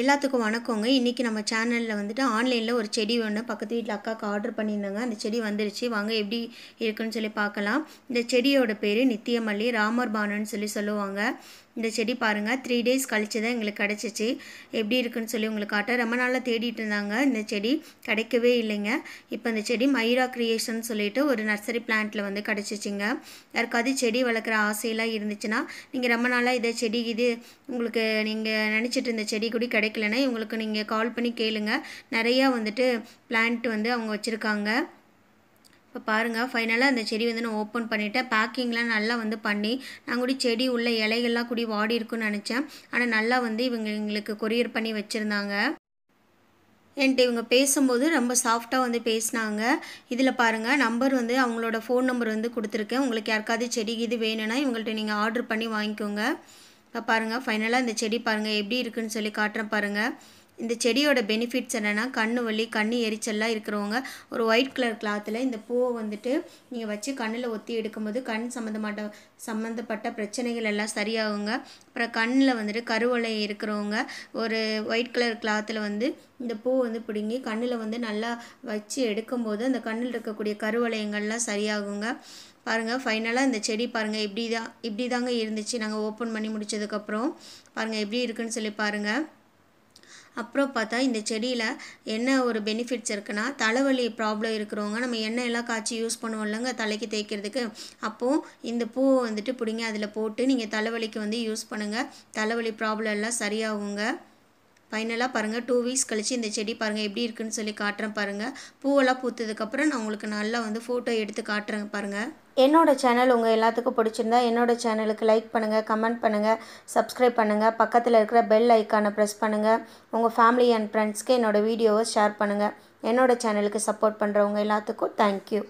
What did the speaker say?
எல்லாத்துக்கும் வணக்கங்க இன்றைக்கி நம்ம சேனலில் வந்துட்டு ஆன்லைனில் ஒரு செடி ஒன்று பக்கத்து வீட்டில் அக்காவுக்கு ஆர்டர் பண்ணியிருந்தாங்க அந்த செடி வந்துருச்சு வாங்க எப்படி இருக்குன்னு சொல்லி பார்க்கலாம் இந்த செடியோட பேர் நித்தியமல்லி ராமர் பானன்னு சொல்லி சொல்லுவாங்க இந்த செடி பாருங்கள் த்ரீ டேஸ் கழித்து தான் எங்களுக்கு கிடச்சிச்சு எப்படி இருக்குன்னு சொல்லி உங்களுக்கு காட்ட ரொம்ப நாளாக தேடிட்டு இருந்தாங்க இந்த செடி கிடைக்கவே இல்லைங்க இப்போ இந்த செடி மயூரா க்ரியேஷன் சொல்லிட்டு ஒரு நர்சரி பிளான்ட்டில் வந்து கிடச்சிச்சிங்க யாருக்காவது செடி வளர்க்குற ஆசையெல்லாம் இருந்துச்சுன்னா நீங்கள் ரொம்ப நாளாக இதை செடி இது உங்களுக்கு நீங்கள் நினச்சிட்டு இருந்த செடி கூட கிடைக்கலன்னா இவங்களுக்கு நீங்கள் கால் பண்ணி கேளுங்கள் நிறையா வந்துட்டு பிளான்ட் வந்து அவங்க வச்சுருக்காங்க இப்போ பாருங்கள் ஃபைனலாக அந்த செடி வந்து நான் ஓப்பன் பண்ணிவிட்டேன் பேக்கிங்லாம் நல்லா வந்து பண்ணி நான் கூட செடி உள்ள இலைகள்லாம் கூடி வாடி இருக்குன்னு நினச்சேன் ஆனால் நல்லா வந்து இவங்க எங்களுக்கு கொரியர் பண்ணி வச்சுருந்தாங்க என்கிட்ட இவங்க பேசும்போது ரொம்ப சாஃப்டாக வந்து பேசினாங்க இதில் பாருங்கள் நம்பர் வந்து அவங்களோட ஃபோன் நம்பர் வந்து கொடுத்துருக்கேன் உங்களுக்கு யாருக்காவது செடி இது வேணும்னா இவங்கள்ட்ட நீங்கள் ஆர்டர் பண்ணி வாங்கிக்கோங்க இப்போ பாருங்கள் ஃபைனலாக இந்த செடி பாருங்கள் எப்படி இருக்குன்னு சொல்லி காட்டுறேன் பாருங்கள் இந்த செடியோட பெனிஃபிட்ஸ் என்னென்னா கண்ணு வலி கண்ணு எரிச்சல்லாம் இருக்கிறவங்க ஒரு ஒயிட் கலர் கிளாத்தில் இந்த பூவை வந்துட்டு நீங்கள் வச்சு கண்ணில் ஒத்தி எடுக்கும்போது கண் சம்மந்தமாட்ட சம்மந்தப்பட்ட பிரச்சனைகள் எல்லாம் சரியாகுங்க அப்புறம் கண்ணில் வந்துட்டு கருவலை இருக்கிறவங்க ஒரு ஒயிட் கலர் கிளாத்தில் வந்து இந்த பூ வந்து பிடுங்கி கண்ணில் வந்து நல்லா வச்சு எடுக்கும்போது அந்த கண்ணில் இருக்கக்கூடிய கருவலயங்கள்லாம் சரியாகுங்க பாருங்கள் ஃபைனலாக இந்த செடி பாருங்கள் இப்படி தான் இப்படி தாங்க இருந்துச்சு நாங்கள் ஓப்பன் பண்ணி முடித்ததுக்கப்புறம் பாருங்கள் எப்படி இருக்குன்னு சொல்லி பாருங்கள் அப்புறம் பார்த்தா இந்த செடியில் என்ன ஒரு பெனிஃபிட்ஸ் இருக்குன்னா தலைவலி ப்ராப்ளம் இருக்கிறவங்க நம்ம எண்ணெய் எல்லாம் காய்ச்சி யூஸ் பண்ணுவோம் இல்லைங்க தலைக்கு தேய்க்கிறதுக்கு அப்போது இந்த பூ வந்துட்டு பிடிங்க அதில் போட்டு நீங்கள் தலைவலிக்கு வந்து யூஸ் பண்ணுங்கள் தலைவலி ப்ராப்ளம் எல்லாம் சரியாகுங்க ஃபைனலாக பாருங்கள் டூ வீக்ஸ் கழித்து இந்த செடி பாருங்கள் எப்படி இருக்குன்னு சொல்லி காட்டுறேன் பாருங்கள் பூவெல்லாம் பூத்ததுக்கப்புறம் நான் உங்களுக்கு நல்லா வந்து ஃபோட்டோ எடுத்து காட்டுறேன் பாருங்கள் என்னோடய சேனல் உங்கள் எல்லாத்துக்கும் பிடிச்சிருந்தா என்னோடய சேனலுக்கு லைக் பண்ணுங்கள் கமெண்ட் பண்ணுங்கள் சப்ஸ்கிரைப் பண்ணுங்கள் பக்கத்தில் இருக்கிற பெல் ஐக்கானை ப்ரெஸ் பண்ணுங்கள் உங்கள் ஃபேமிலி அண்ட் ஃப்ரெண்ட்ஸ்க்கு என்னோடய வீடியோவை ஷேர் பண்ணுங்கள் என்னோடய சேனலுக்கு சப்போர்ட் பண்ணுறவங்க எல்லாத்துக்கும் தேங்க்யூ